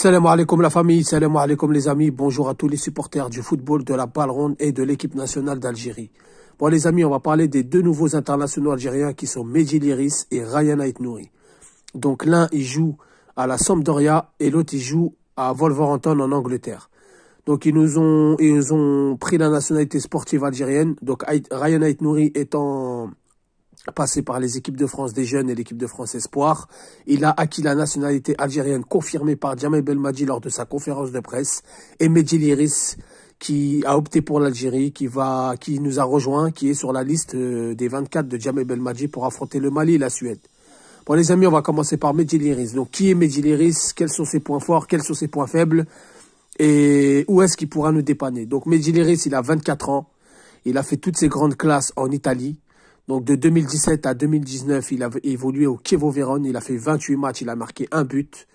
Salam alaikum la famille, salam alaikum les amis, bonjour à tous les supporters du football, de la balle ronde et de l'équipe nationale d'Algérie. Bon les amis, on va parler des deux nouveaux internationaux algériens qui sont Mehdi Liris et Ryan Aitnouri. Donc l'un il joue à la Sampdoria et l'autre il joue à Wolverhampton en Angleterre. Donc ils nous ont ils ont pris la nationalité sportive algérienne. Donc Ryan Aitnouri en passé par les équipes de France des jeunes et l'équipe de France Espoir. Il a acquis la nationalité algérienne confirmée par Djamel Belmadi lors de sa conférence de presse. Et Mejil qui a opté pour l'Algérie, qui va, qui nous a rejoint, qui est sur la liste euh, des 24 de Djamel Belmadi pour affronter le Mali et la Suède. Bon, les amis, on va commencer par Mejil Liris. Donc, qui est Mejil Quels sont ses points forts? Quels sont ses points faibles? Et où est-ce qu'il pourra nous dépanner? Donc, Mejil il a 24 ans. Il a fait toutes ses grandes classes en Italie. Donc de 2017 à 2019, il a évolué au Kievo Vérone, il a fait 28 matchs, il a marqué un but.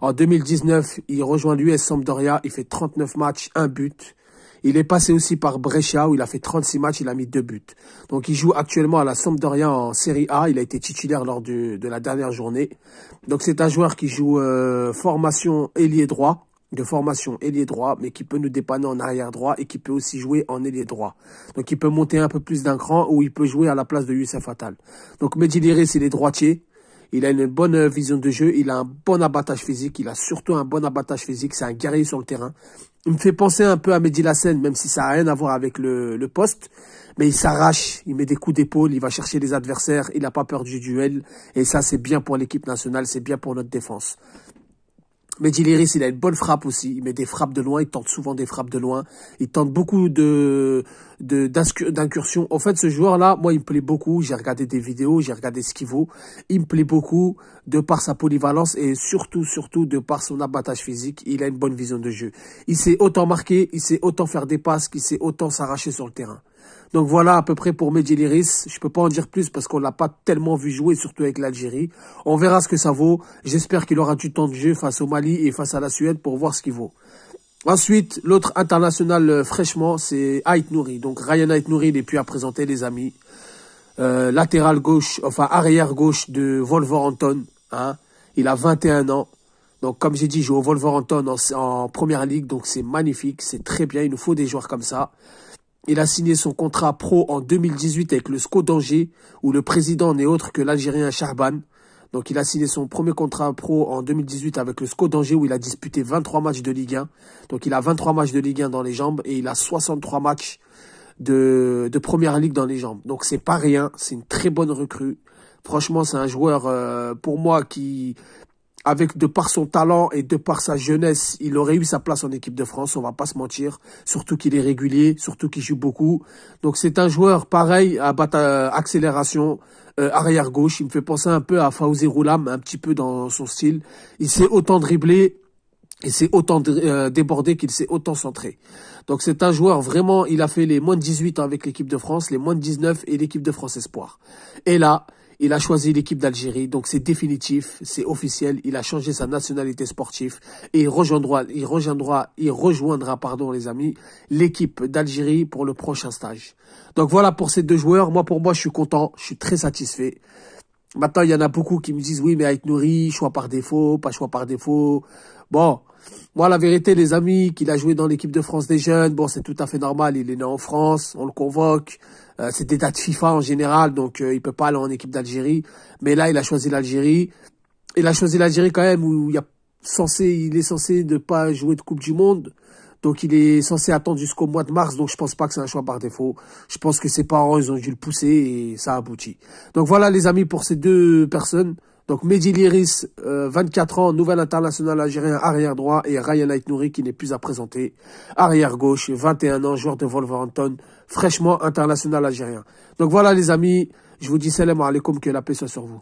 En 2019, il rejoint l'US Sampdoria, il fait 39 matchs, un but. Il est passé aussi par Brescia où il a fait 36 matchs, il a mis deux buts. Donc il joue actuellement à la Sampdoria en Série A, il a été titulaire lors de, la dernière journée. Donc c'est un joueur qui joue euh, formation ailier droit de formation ailier droit, mais qui peut nous dépanner en arrière droit et qui peut aussi jouer en ailier droit. Donc il peut monter un peu plus d'un cran ou il peut jouer à la place de Youssef Attal. Donc Liré c'est les droitiers. Il a une bonne euh, vision de jeu, il a un bon abattage physique, il a surtout un bon abattage physique, c'est un guerrier sur le terrain. Il me fait penser un peu à Mehdi Lassen, même si ça n'a rien à voir avec le, le poste. Mais il s'arrache, il met des coups d'épaule, il va chercher les adversaires, il n'a pas peur du duel. Et ça, c'est bien pour l'équipe nationale, c'est bien pour notre défense. Mais il a une bonne frappe aussi. Il met des frappes de loin. Il tente souvent des frappes de loin. Il tente beaucoup de d'incursions. en fait, ce joueur-là, moi, il me plaît beaucoup. J'ai regardé des vidéos, j'ai regardé ce qu'il vaut. Il me plaît beaucoup de par sa polyvalence et surtout, surtout de par son abattage physique. Il a une bonne vision de jeu. Il sait autant marquer, il sait autant faire des passes, il sait autant s'arracher sur le terrain. Donc voilà à peu près pour Medjiliris. Je ne peux pas en dire plus parce qu'on ne l'a pas tellement vu jouer, surtout avec l'Algérie. On verra ce que ça vaut. J'espère qu'il aura du temps de jeu face au Mali et face à la Suède pour voir ce qu'il vaut. Ensuite, l'autre international euh, fraîchement, c'est Ait Nouri. Donc Ryan Ait Nouri n'est plus à présenter, les amis. Euh, latéral gauche, enfin arrière gauche de Wolverhampton. Anton hein. Il a 21 ans. Donc, comme j'ai dit, il joue au Wolverhampton Anton en, première ligue. Donc, c'est magnifique. C'est très bien. Il nous faut des joueurs comme ça. Il a signé son contrat pro en 2018 avec le SCO d'Angers, où le président n'est autre que l'Algérien Charban. Donc il a signé son premier contrat pro en 2018 avec le SCO d'Angers, où il a disputé 23 matchs de Ligue 1. Donc il a 23 matchs de Ligue 1 dans les jambes et il a 63 matchs de, Première Ligue dans les jambes. Donc c'est pas rien, c'est une très bonne recrue. Franchement, c'est un joueur euh, pour moi qui avec de par son talent et de par sa jeunesse, il aurait eu sa place en équipe de France, on va pas se mentir, surtout qu'il est régulier, surtout qu'il joue beaucoup. Donc c'est un joueur pareil à euh, accélération euh, arrière gauche, il me fait penser un peu à Fauzi Roulam un petit peu dans son style. Il sait autant dribbler et c'est autant euh, débordé qu'il s'est autant centré. Donc c'est un joueur vraiment, il a fait les moins de 18 avec l'équipe de France, les moins de 19 et l'équipe de France Espoir. Et là, il a choisi l'équipe d'Algérie, donc c'est définitif, c'est officiel. Il a changé sa nationalité sportive et il rejoindra, il rejoindra, il rejoindra, pardon, les amis, l'équipe d'Algérie pour le prochain stage. Donc voilà pour ces deux joueurs. Moi, pour moi, je suis content, je suis très satisfait. Maintenant, il y en a beaucoup qui me disent oui, mais avec nourri, choix par défaut, pas choix par défaut. Bon, moi, la vérité, les amis, qu'il a joué dans l'équipe de France des jeunes, bon, c'est tout à fait normal. Il est né en France, on le convoque. Euh, c'est des dates FIFA en général, donc euh, il peut pas aller en équipe d'Algérie. Mais là, il a choisi l'Algérie. Il a choisi l'Algérie quand même où il, y a censé, il est censé ne pas jouer de Coupe du Monde. Donc il est censé attendre jusqu'au mois de mars, donc je pense pas que c'est un choix par défaut. Je pense que ses parents, ils ont dû le pousser et ça aboutit. Donc voilà les amis pour ces deux personnes. Donc Mehdi Liris, 24 euh, ans, nouvel international algérien arrière droit et Ryan Aitnouri qui n'est plus à présenter, arrière gauche, 21 ans, joueur de Wolverhampton, fraîchement international algérien. Donc voilà les amis, je vous dis salam alaikum, que la paix soit sur vous.